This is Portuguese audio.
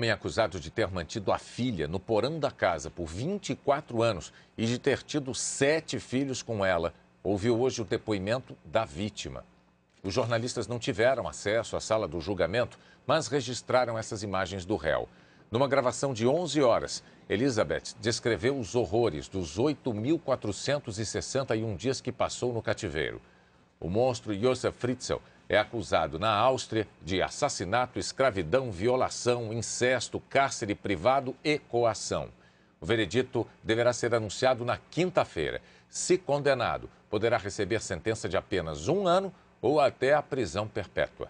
homem acusado de ter mantido a filha no porão da casa por 24 anos e de ter tido sete filhos com ela, ouviu hoje o depoimento da vítima. Os jornalistas não tiveram acesso à sala do julgamento, mas registraram essas imagens do réu. Numa gravação de 11 horas, Elizabeth descreveu os horrores dos 8.461 dias que passou no cativeiro. O monstro Josef Fritzl é acusado na Áustria de assassinato, escravidão, violação, incesto, cárcere privado e coação. O veredito deverá ser anunciado na quinta-feira. Se condenado, poderá receber sentença de apenas um ano ou até a prisão perpétua.